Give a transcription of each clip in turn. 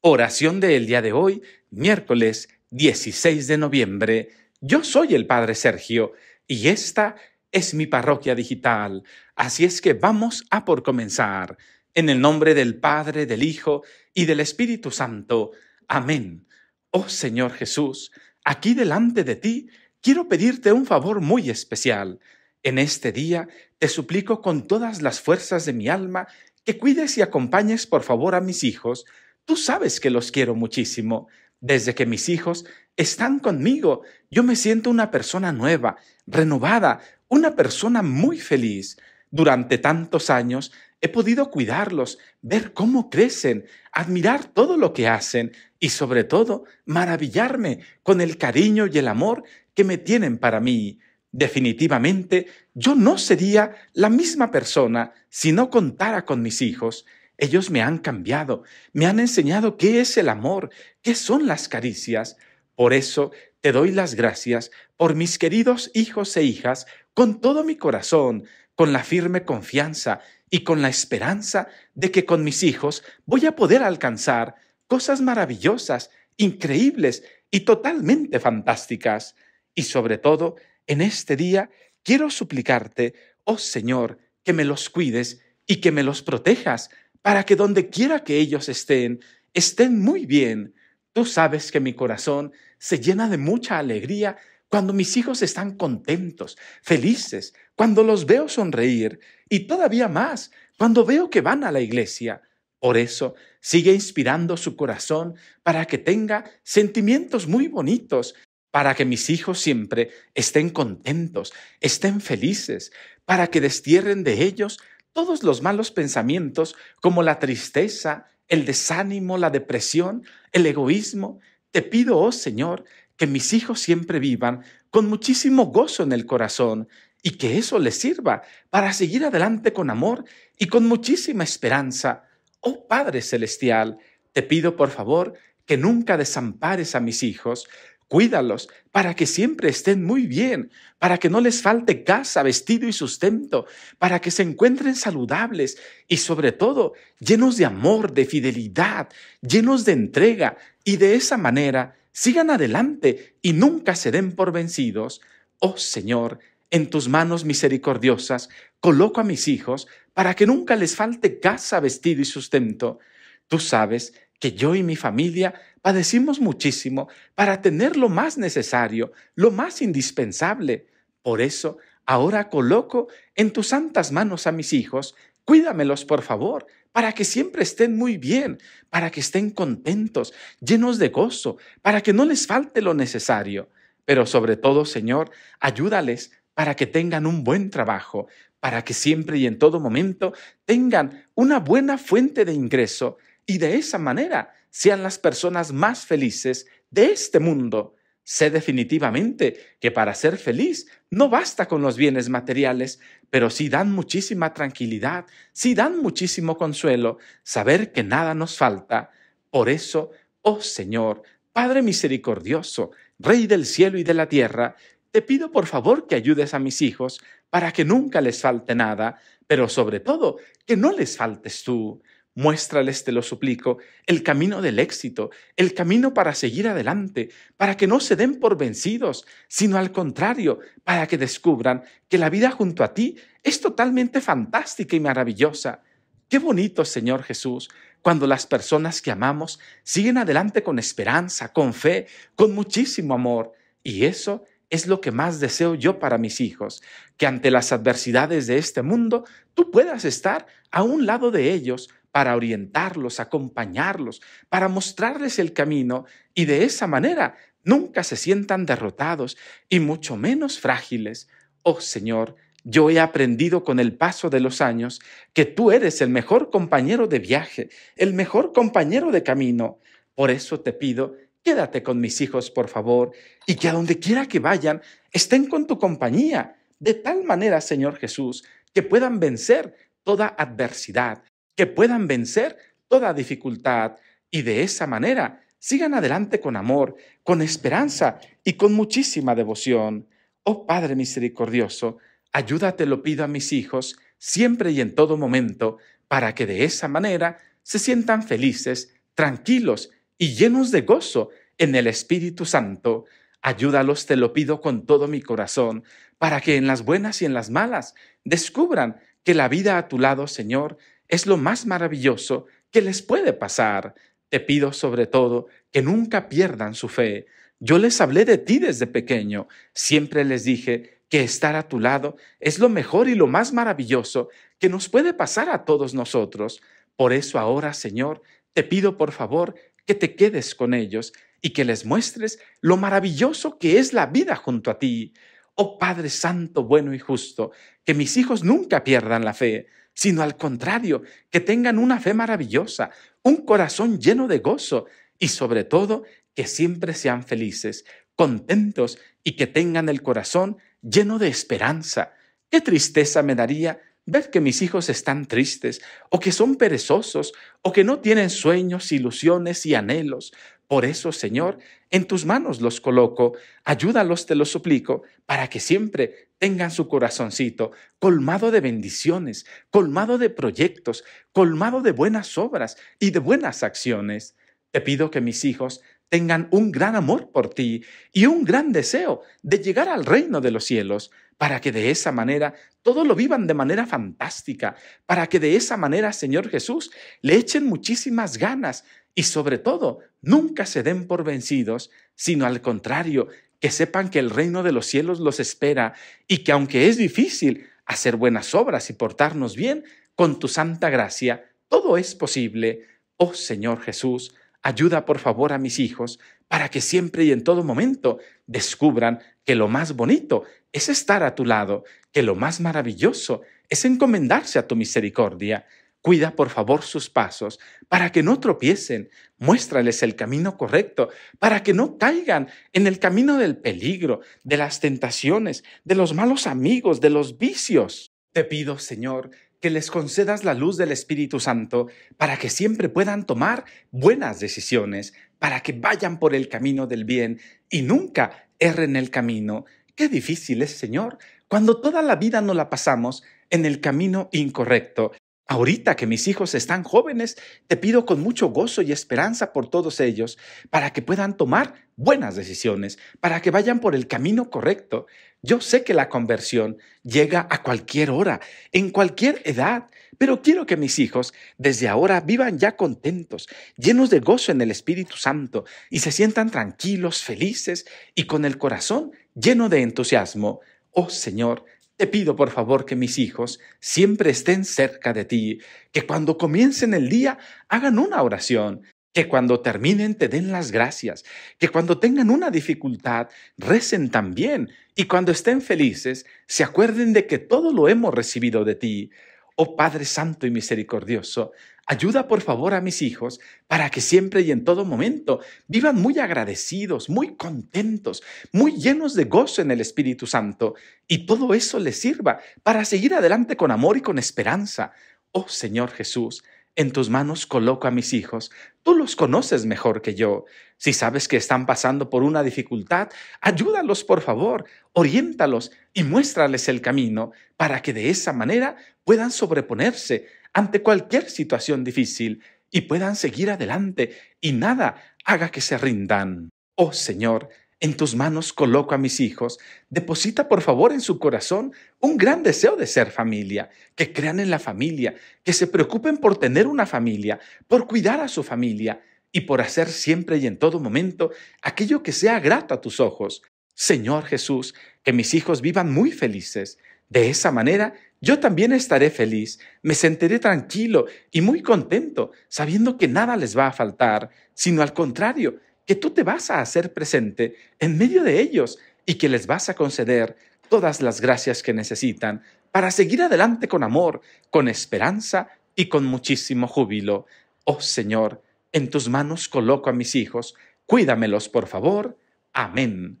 Oración del día de hoy, miércoles 16 de noviembre. Yo soy el Padre Sergio y esta es mi parroquia digital. Así es que vamos a por comenzar. En el nombre del Padre, del Hijo y del Espíritu Santo. Amén. Oh Señor Jesús, aquí delante de ti quiero pedirte un favor muy especial. En este día te suplico con todas las fuerzas de mi alma que cuides y acompañes por favor a mis hijos Tú sabes que los quiero muchísimo. Desde que mis hijos están conmigo, yo me siento una persona nueva, renovada, una persona muy feliz. Durante tantos años he podido cuidarlos, ver cómo crecen, admirar todo lo que hacen y sobre todo maravillarme con el cariño y el amor que me tienen para mí. Definitivamente, yo no sería la misma persona si no contara con mis hijos. Ellos me han cambiado, me han enseñado qué es el amor, qué son las caricias. Por eso te doy las gracias por mis queridos hijos e hijas con todo mi corazón, con la firme confianza y con la esperanza de que con mis hijos voy a poder alcanzar cosas maravillosas, increíbles y totalmente fantásticas. Y sobre todo, en este día quiero suplicarte, oh Señor, que me los cuides y que me los protejas para que donde quiera que ellos estén, estén muy bien. Tú sabes que mi corazón se llena de mucha alegría cuando mis hijos están contentos, felices, cuando los veo sonreír y todavía más cuando veo que van a la iglesia. Por eso, sigue inspirando su corazón para que tenga sentimientos muy bonitos, para que mis hijos siempre estén contentos, estén felices, para que destierren de ellos todos los malos pensamientos como la tristeza, el desánimo, la depresión, el egoísmo, te pido, oh Señor, que mis hijos siempre vivan con muchísimo gozo en el corazón y que eso les sirva para seguir adelante con amor y con muchísima esperanza. Oh Padre Celestial, te pido por favor que nunca desampares a mis hijos, Cuídalos para que siempre estén muy bien, para que no les falte casa, vestido y sustento, para que se encuentren saludables y sobre todo llenos de amor, de fidelidad, llenos de entrega y de esa manera sigan adelante y nunca se den por vencidos. Oh Señor, en tus manos misericordiosas coloco a mis hijos para que nunca les falte casa, vestido y sustento. Tú sabes que yo y mi familia padecimos muchísimo para tener lo más necesario, lo más indispensable. Por eso, ahora coloco en tus santas manos a mis hijos, cuídamelos por favor, para que siempre estén muy bien, para que estén contentos, llenos de gozo, para que no les falte lo necesario. Pero sobre todo, Señor, ayúdales para que tengan un buen trabajo, para que siempre y en todo momento tengan una buena fuente de ingreso y de esa manera sean las personas más felices de este mundo. Sé definitivamente que para ser feliz no basta con los bienes materiales, pero sí dan muchísima tranquilidad, sí dan muchísimo consuelo, saber que nada nos falta. Por eso, oh Señor, Padre misericordioso, Rey del cielo y de la tierra, te pido por favor que ayudes a mis hijos para que nunca les falte nada, pero sobre todo que no les faltes tú. Muéstrales, te lo suplico, el camino del éxito, el camino para seguir adelante, para que no se den por vencidos, sino al contrario, para que descubran que la vida junto a ti es totalmente fantástica y maravillosa. Qué bonito, Señor Jesús, cuando las personas que amamos siguen adelante con esperanza, con fe, con muchísimo amor. Y eso es lo que más deseo yo para mis hijos, que ante las adversidades de este mundo tú puedas estar a un lado de ellos, para orientarlos, acompañarlos, para mostrarles el camino y de esa manera nunca se sientan derrotados y mucho menos frágiles. Oh Señor, yo he aprendido con el paso de los años que tú eres el mejor compañero de viaje, el mejor compañero de camino. Por eso te pido, quédate con mis hijos, por favor, y que a donde quiera que vayan, estén con tu compañía, de tal manera, Señor Jesús, que puedan vencer toda adversidad, que puedan vencer toda dificultad y de esa manera sigan adelante con amor, con esperanza y con muchísima devoción. Oh Padre misericordioso, ayúdate lo pido a mis hijos siempre y en todo momento, para que de esa manera se sientan felices, tranquilos y llenos de gozo en el Espíritu Santo. Ayúdalos, te lo pido con todo mi corazón, para que en las buenas y en las malas descubran que la vida a tu lado, Señor, es lo más maravilloso que les puede pasar. Te pido sobre todo que nunca pierdan su fe. Yo les hablé de ti desde pequeño. Siempre les dije que estar a tu lado es lo mejor y lo más maravilloso que nos puede pasar a todos nosotros. Por eso ahora, Señor, te pido por favor que te quedes con ellos y que les muestres lo maravilloso que es la vida junto a ti. Oh Padre Santo, bueno y justo, que mis hijos nunca pierdan la fe, sino al contrario, que tengan una fe maravillosa, un corazón lleno de gozo y sobre todo que siempre sean felices, contentos y que tengan el corazón lleno de esperanza. Qué tristeza me daría ver que mis hijos están tristes o que son perezosos o que no tienen sueños, ilusiones y anhelos. Por eso, Señor, en tus manos los coloco, ayúdalos, te lo suplico, para que siempre tengan su corazoncito colmado de bendiciones, colmado de proyectos, colmado de buenas obras y de buenas acciones. Te pido que mis hijos tengan un gran amor por ti y un gran deseo de llegar al reino de los cielos, para que de esa manera todo lo vivan de manera fantástica, para que de esa manera, Señor Jesús, le echen muchísimas ganas y sobre todo nunca se den por vencidos, sino al contrario, que sepan que el reino de los cielos los espera y que aunque es difícil hacer buenas obras y portarnos bien, con tu santa gracia todo es posible. Oh Señor Jesús, ayuda por favor a mis hijos para que siempre y en todo momento descubran que lo más bonito es estar a tu lado, que lo más maravilloso es encomendarse a tu misericordia. Cuida por favor sus pasos para que no tropiecen. Muéstrales el camino correcto para que no caigan en el camino del peligro, de las tentaciones, de los malos amigos, de los vicios. Te pido, Señor, que les concedas la luz del Espíritu Santo para que siempre puedan tomar buenas decisiones, para que vayan por el camino del bien y nunca erren el camino. Qué difícil es, Señor, cuando toda la vida nos la pasamos en el camino incorrecto, Ahorita que mis hijos están jóvenes, te pido con mucho gozo y esperanza por todos ellos, para que puedan tomar buenas decisiones, para que vayan por el camino correcto. Yo sé que la conversión llega a cualquier hora, en cualquier edad, pero quiero que mis hijos desde ahora vivan ya contentos, llenos de gozo en el Espíritu Santo, y se sientan tranquilos, felices y con el corazón lleno de entusiasmo. Oh Señor, te pido por favor que mis hijos siempre estén cerca de ti, que cuando comiencen el día hagan una oración, que cuando terminen te den las gracias, que cuando tengan una dificultad recen también y cuando estén felices se acuerden de que todo lo hemos recibido de ti. Oh Padre Santo y Misericordioso, Ayuda por favor a mis hijos para que siempre y en todo momento vivan muy agradecidos, muy contentos, muy llenos de gozo en el Espíritu Santo y todo eso les sirva para seguir adelante con amor y con esperanza. Oh Señor Jesús, en tus manos coloco a mis hijos. Tú los conoces mejor que yo. Si sabes que están pasando por una dificultad, ayúdalos por favor, oriéntalos y muéstrales el camino para que de esa manera puedan sobreponerse ante cualquier situación difícil y puedan seguir adelante y nada haga que se rindan. Oh Señor, en tus manos coloco a mis hijos. Deposita por favor en su corazón un gran deseo de ser familia, que crean en la familia, que se preocupen por tener una familia, por cuidar a su familia y por hacer siempre y en todo momento aquello que sea grato a tus ojos. Señor Jesús, que mis hijos vivan muy felices. De esa manera yo también estaré feliz, me sentiré tranquilo y muy contento, sabiendo que nada les va a faltar, sino al contrario, que tú te vas a hacer presente en medio de ellos y que les vas a conceder todas las gracias que necesitan para seguir adelante con amor, con esperanza y con muchísimo júbilo. Oh Señor, en tus manos coloco a mis hijos, cuídamelos por favor. Amén.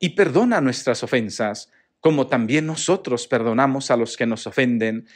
y perdona nuestras ofensas, como también nosotros perdonamos a los que nos ofenden.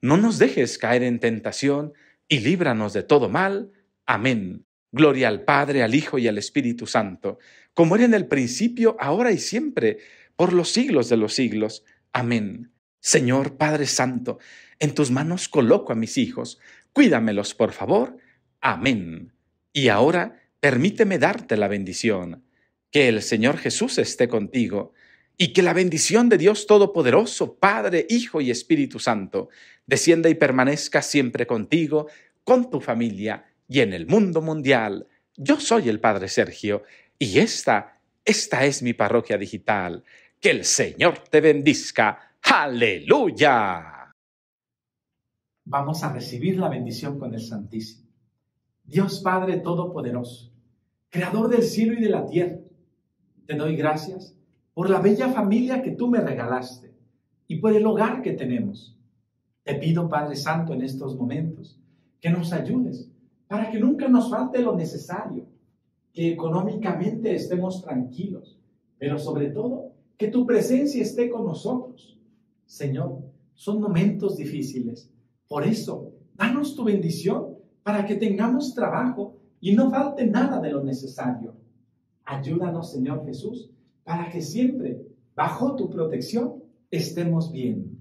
No nos dejes caer en tentación, y líbranos de todo mal. Amén. Gloria al Padre, al Hijo y al Espíritu Santo, como era en el principio, ahora y siempre, por los siglos de los siglos. Amén. Señor Padre Santo, en tus manos coloco a mis hijos, cuídamelos, por favor. Amén. Y ahora permíteme darte la bendición. Que el Señor Jesús esté contigo y que la bendición de Dios Todopoderoso, Padre, Hijo y Espíritu Santo, descienda y permanezca siempre contigo, con tu familia y en el mundo mundial. Yo soy el Padre Sergio y esta, esta es mi parroquia digital. Que el Señor te bendizca! Aleluya. Vamos a recibir la bendición con el Santísimo. Dios Padre Todopoderoso, Creador del cielo y de la tierra te doy gracias por la bella familia que tú me regalaste y por el hogar que tenemos. Te pido, Padre Santo, en estos momentos, que nos ayudes para que nunca nos falte lo necesario, que económicamente estemos tranquilos, pero sobre todo que tu presencia esté con nosotros. Señor, son momentos difíciles. Por eso, danos tu bendición para que tengamos trabajo y no falte nada de lo necesario. Ayúdanos, Señor Jesús, para que siempre, bajo tu protección, estemos bien.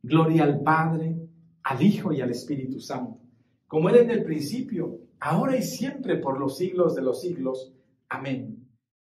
Gloria al Padre, al Hijo y al Espíritu Santo, como era en el principio, ahora y siempre, por los siglos de los siglos. Amén.